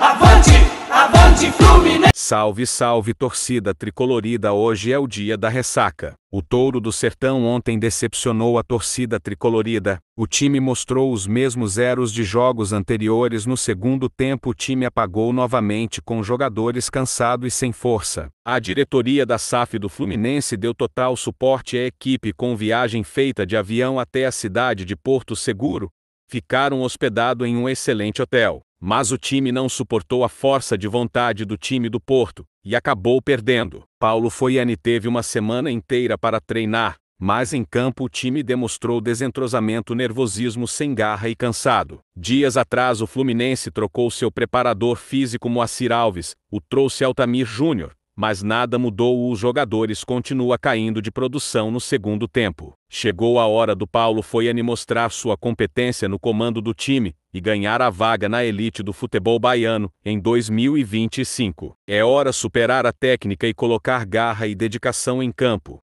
Avante, avante, avante Fluminense! Salve, salve torcida tricolorida! Hoje é o dia da ressaca. O touro do sertão ontem decepcionou a torcida tricolorida. O time mostrou os mesmos erros de jogos anteriores. No segundo tempo, o time apagou novamente com jogadores cansados e sem força. A diretoria da SAF do Fluminense deu total suporte à equipe com viagem feita de avião até a cidade de Porto Seguro, ficaram hospedados em um excelente hotel mas o time não suportou a força de vontade do time do Porto e acabou perdendo. Paulo Foiani teve uma semana inteira para treinar, mas em campo o time demonstrou desentrosamento, nervosismo sem garra e cansado. Dias atrás o Fluminense trocou seu preparador físico Moacir Alves, o trouxe Altamir Júnior, mas nada mudou. Os jogadores continua caindo de produção no segundo tempo. Chegou a hora do Paulo Foiane mostrar sua competência no comando do time e ganhar a vaga na elite do futebol baiano em 2025. É hora superar a técnica e colocar garra e dedicação em campo.